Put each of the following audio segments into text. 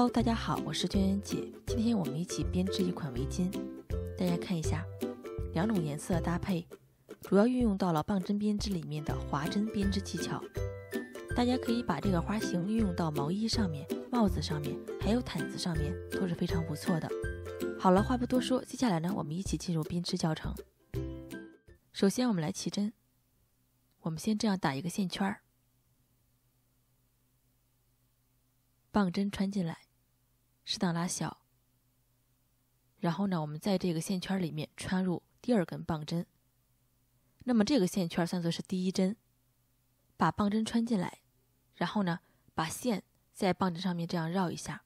Hello，大家好，我是娟娟姐。今天我们一起编织一款围巾，大家看一下，两种颜色搭配，主要运用到了棒针编织里面的滑针编织技巧。大家可以把这个花型运用到毛衣上面、帽子上面，还有毯子上面，都是非常不错的。好了，话不多说，接下来呢，我们一起进入编织教程。首先我们来起针，我们先这样打一个线圈儿，棒针穿进来。适当拉小，然后呢，我们在这个线圈里面穿入第二根棒针。那么这个线圈算作是第一针，把棒针穿进来，然后呢，把线在棒针上面这样绕一下，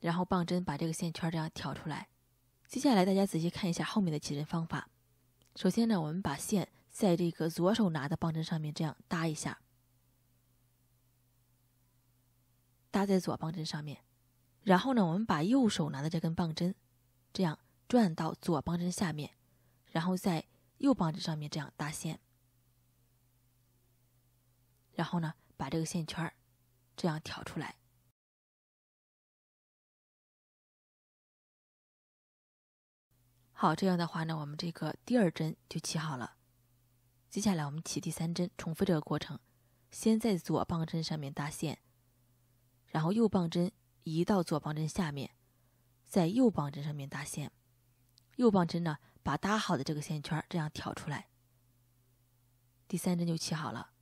然后棒针把这个线圈这样挑出来。接下来大家仔细看一下后面的起针方法。首先呢，我们把线在这个左手拿的棒针上面这样搭一下。搭在左棒针上面，然后呢，我们把右手拿的这根棒针这样转到左棒针下面，然后在右棒针上面这样搭线，然后呢，把这个线圈儿这样挑出来。好，这样的话呢，我们这个第二针就起好了。接下来我们起第三针，重复这个过程，先在左棒针上面搭线。然后右棒针移到左棒针下面，在右棒针上面搭线，右棒针呢把搭好的这个线圈这样挑出来，第三针就起好了。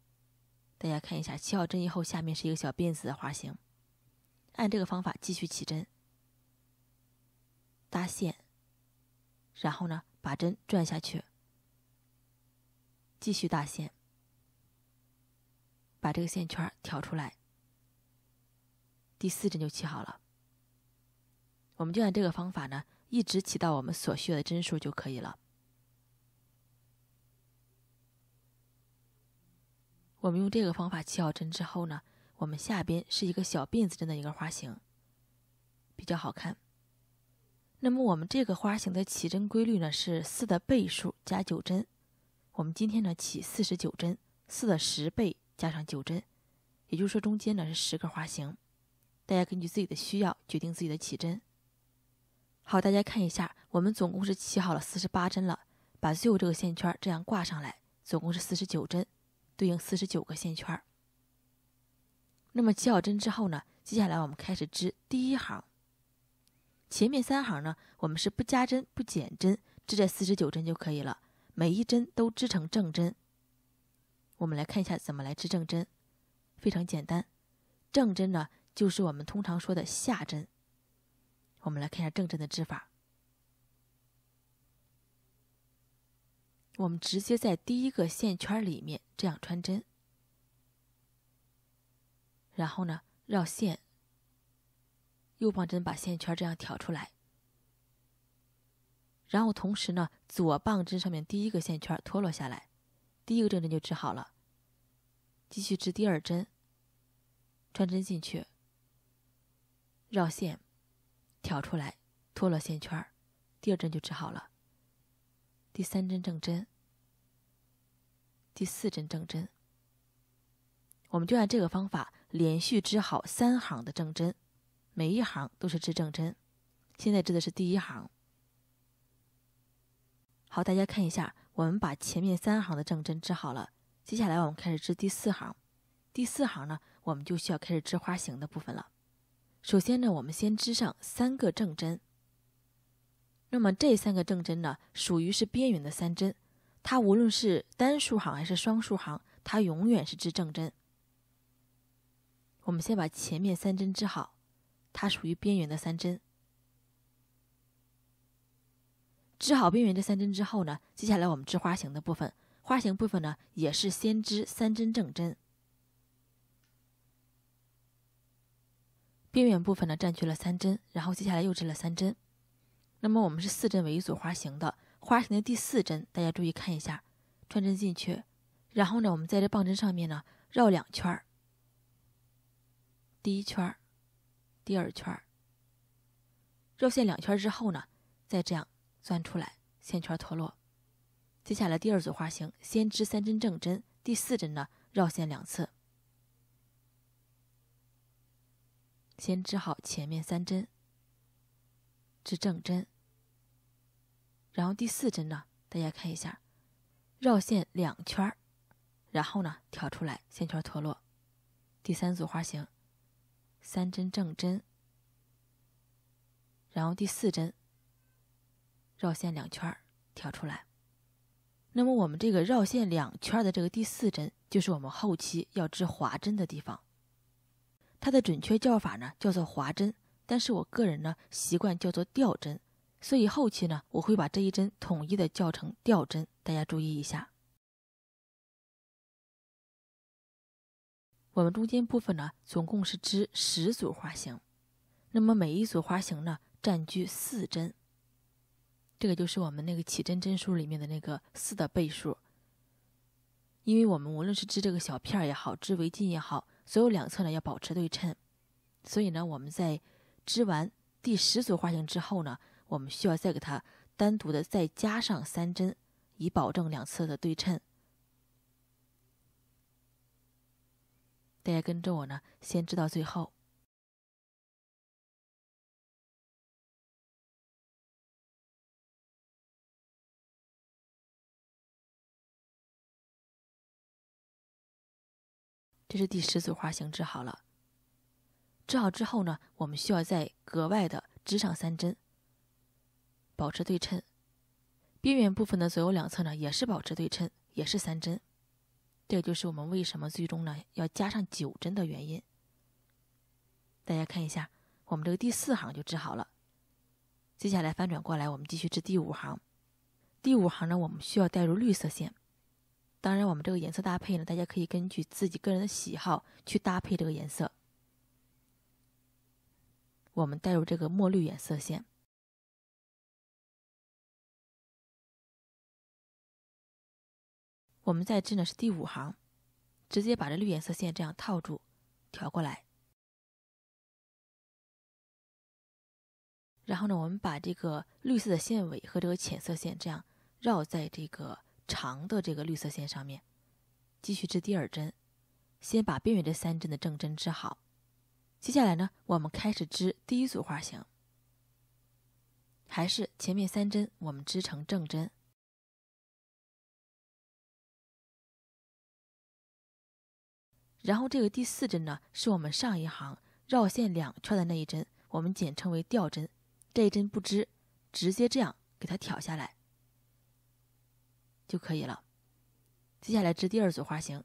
大家看一下，起好针以后，下面是一个小辫子的花形。按这个方法继续起针，搭线，然后呢把针转下去，继续搭线，把这个线圈挑出来。第四针就起好了。我们就按这个方法呢，一直起到我们所需要的针数就可以了。我们用这个方法起好针之后呢，我们下边是一个小辫子针的一个花型，比较好看。那么我们这个花型的起针规律呢是四的倍数加九针。我们今天呢起四十九针，四的十倍加上九针，也就是说中间呢是十个花型。大家根据自己的需要决定自己的起针。好，大家看一下，我们总共是起好了四十八针了，把最后这个线圈这样挂上来，总共是四十九针，对应四十九个线圈。那么起好针之后呢，接下来我们开始织第一行。前面三行呢，我们是不加针不减针，织在四十九针就可以了，每一针都织成正针。我们来看一下怎么来织正针，非常简单，正针呢。就是我们通常说的下针。我们来看一下正针的织法。我们直接在第一个线圈里面这样穿针，然后呢绕线，右棒针把线圈这样挑出来，然后同时呢左棒针上面第一个线圈脱落下来，第一个正针就织好了。继续织第二针，穿针进去。绕线，挑出来，脱落线圈儿，第二针就织好了。第三针正针，第四针正针，我们就按这个方法连续织好三行的正针，每一行都是织正针。现在织的是第一行。好，大家看一下，我们把前面三行的正针织好了，接下来我们开始织第四行。第四行呢，我们就需要开始织花形的部分了。首先呢，我们先织上三个正针。那么这三个正针呢，属于是边缘的三针，它无论是单数行还是双数行，它永远是织正针。我们先把前面三针织好，它属于边缘的三针。织好边缘这三针之后呢，接下来我们织花形的部分。花形部分呢，也是先织三针正针。边缘部分呢，占据了三针，然后接下来又织了三针。那么我们是四针为一组花型的，花型的第四针，大家注意看一下，穿针进去，然后呢，我们在这棒针上面呢绕两圈儿，第一圈儿，第二圈儿，绕线两圈之后呢，再这样钻出来，线圈脱落。接下来第二组花型，先织三针正针，第四针呢绕线两次。先织好前面三针，织正针。然后第四针呢，大家看一下，绕线两圈儿，然后呢挑出来，线圈脱落。第三组花型，三针正针，然后第四针绕线两圈儿挑出来。那么我们这个绕线两圈的这个第四针，就是我们后期要织滑针的地方。它的准确叫法呢叫做滑针，但是我个人呢习惯叫做吊针，所以后期呢我会把这一针统一的叫成吊针，大家注意一下。我们中间部分呢总共是织十组花型，那么每一组花型呢占据四针，这个就是我们那个起针针数里面的那个四的倍数。因为我们无论是织这个小片儿也好，织围巾也好，所有两侧呢要保持对称，所以呢，我们在织完第十组花型之后呢，我们需要再给它单独的再加上三针，以保证两侧的对称。大家跟着我呢，先织到最后。这是第十组花型织好了，织好之后呢，我们需要再格外的织上三针，保持对称。边缘部分的左右两侧呢，也是保持对称，也是三针。这就是我们为什么最终呢要加上九针的原因。大家看一下，我们这个第四行就织好了。接下来翻转过来，我们继续织第五行。第五行呢，我们需要带入绿色线。当然，我们这个颜色搭配呢，大家可以根据自己个人的喜好去搭配这个颜色。我们带入这个墨绿颜色线，我们在织呢是第五行，直接把这绿颜色线这样套住，调过来。然后呢，我们把这个绿色的线尾和这个浅色线这样绕在这个。长的这个绿色线上面，继续织第二针，先把边缘这三针的正针织好。接下来呢，我们开始织第一组花型，还是前面三针，我们织成正针。然后这个第四针呢，是我们上一行绕线两圈的那一针，我们简称为吊针，这一针不织，直接这样给它挑下来。就可以了。接下来织第二组花型，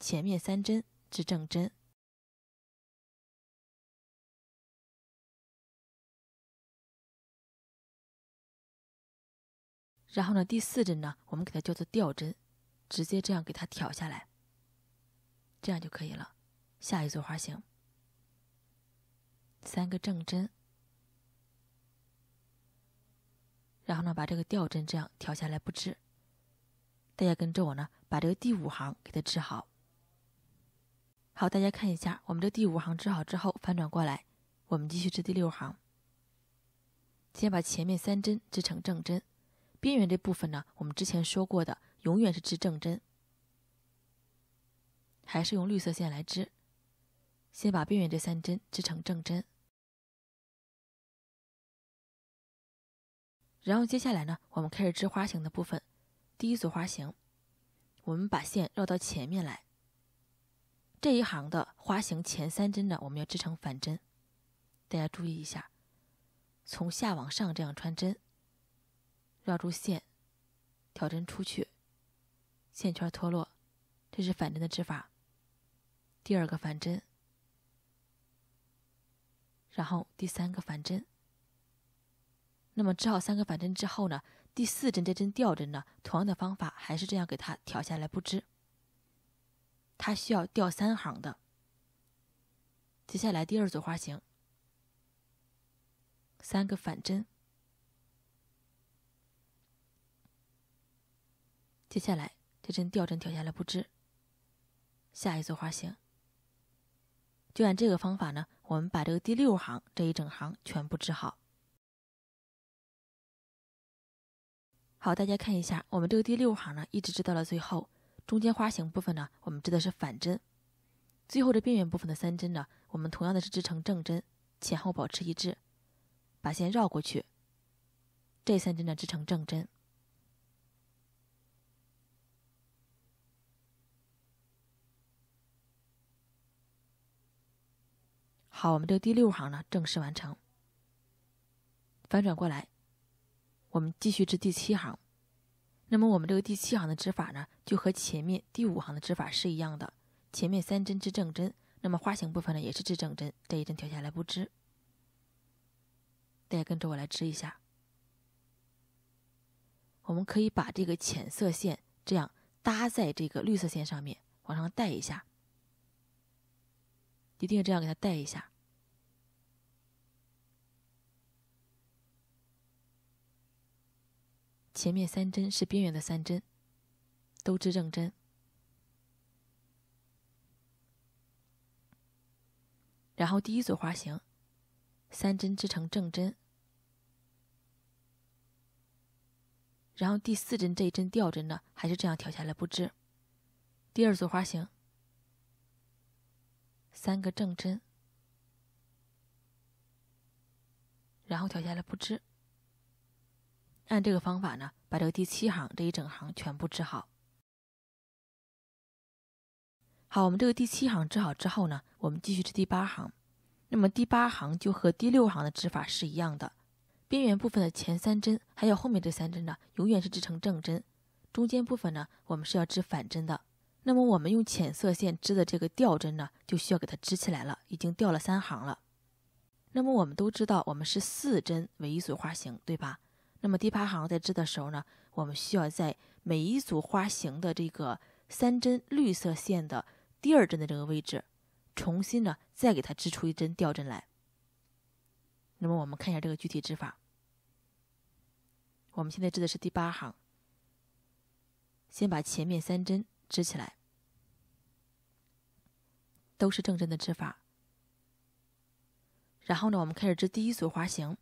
前面三针织正针，然后呢，第四针呢，我们给它叫做吊针，直接这样给它挑下来，这样就可以了。下一组花型，三个正针，然后呢，把这个吊针这样挑下来不织。大家跟着我呢，把这个第五行给它织好。好，大家看一下，我们这第五行织好之后，翻转过来，我们继续织第六行。先把前面三针织成正针，边缘这部分呢，我们之前说过的，永远是织正针，还是用绿色线来织。先把边缘这三针织成正针，然后接下来呢，我们开始织花形的部分。第一组花型，我们把线绕到前面来。这一行的花型前三针呢，我们要织成反针，大家注意一下，从下往上这样穿针，绕住线，挑针出去，线圈脱落，这是反针的织法。第二个反针，然后第三个反针。那么织好三个反针之后呢？第四针这针吊针呢，同样的方法还是这样给它挑下来不织，它需要吊三行的。接下来第二组花型，三个反针，接下来这针吊针挑下来不织，下一组花型，就按这个方法呢，我们把这个第六行这一整行全部织好。好，大家看一下，我们这个第六行呢，一直织到了最后，中间花形部分呢，我们织的是反针，最后这边缘部分的三针呢，我们同样的是织成正针，前后保持一致，把线绕过去，这三针呢织成正针。好，我们这个第六行呢正式完成，反转过来。我们继续织第七行，那么我们这个第七行的织法呢，就和前面第五行的织法是一样的。前面三针织正针，那么花形部分呢，也是织正针，这一针挑下来不织。大家跟着我来织一下。我们可以把这个浅色线这样搭在这个绿色线上面，往上带一下，一定要这样给它带一下。前面三针是边缘的三针，都织正针。然后第一组花型，三针织成正针。然后第四针这一针吊针呢，还是这样挑下来不织。第二组花型，三个正针，然后挑下来不织。按这个方法呢，把这个第七行这一整行全部织好。好，我们这个第七行织好之后呢，我们继续织第八行。那么第八行就和第六行的织法是一样的，边缘部分的前三针还有后面这三针呢，永远是织成正针。中间部分呢，我们是要织反针的。那么我们用浅色线织的这个吊针呢，就需要给它织起来了，已经吊了三行了。那么我们都知道，我们是四针为一组花型，对吧？那么第八行在织的时候呢，我们需要在每一组花形的这个三针绿色线的第二针的这个位置，重新呢再给它织出一针吊针来。那么我们看一下这个具体织法。我们现在织的是第八行，先把前面三针织起来，都是正针的织法。然后呢，我们开始织第一组花形。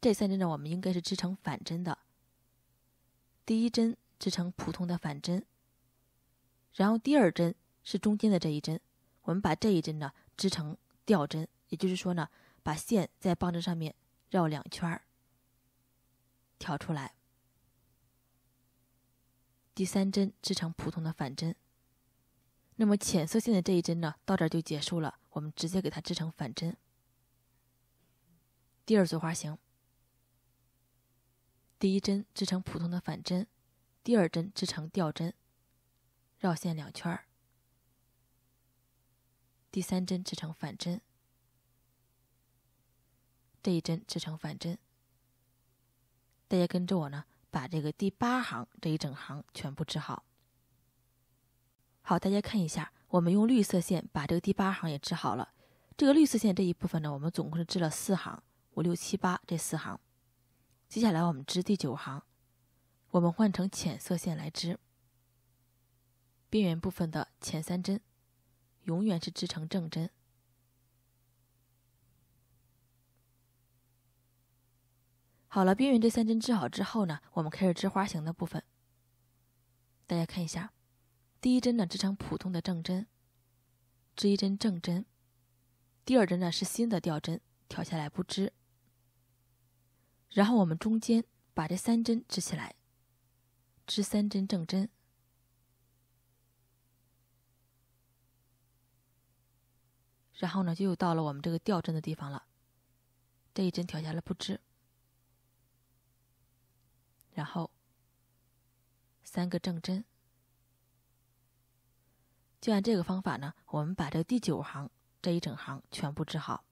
这三针呢，我们应该是织成反针的。第一针织成普通的反针，然后第二针是中间的这一针，我们把这一针呢织成吊针，也就是说呢，把线在棒针上面绕两圈儿挑出来。第三针织成普通的反针。那么浅色线的这一针呢，到这儿就结束了，我们直接给它织成反针。第二组花型。第一针织成普通的反针，第二针织成吊针，绕线两圈。第三针织成反针，这一针织成反针。大家跟着我呢，把这个第八行这一整行全部织好。好，大家看一下，我们用绿色线把这个第八行也织好了。这个绿色线这一部分呢，我们总共是织了四行，五六七八这四行。接下来我们织第九行，我们换成浅色线来织。边缘部分的前三针，永远是织成正针。好了，边缘这三针织好之后呢，我们开始织花形的部分。大家看一下，第一针呢织成普通的正针，织一针正针。第二针呢是新的吊针，挑下来不织。然后我们中间把这三针织起来，织三针正针。然后呢，就又到了我们这个掉针的地方了，这一针挑下来不织。然后三个正针，就按这个方法呢，我们把这第九行这一整行全部织好。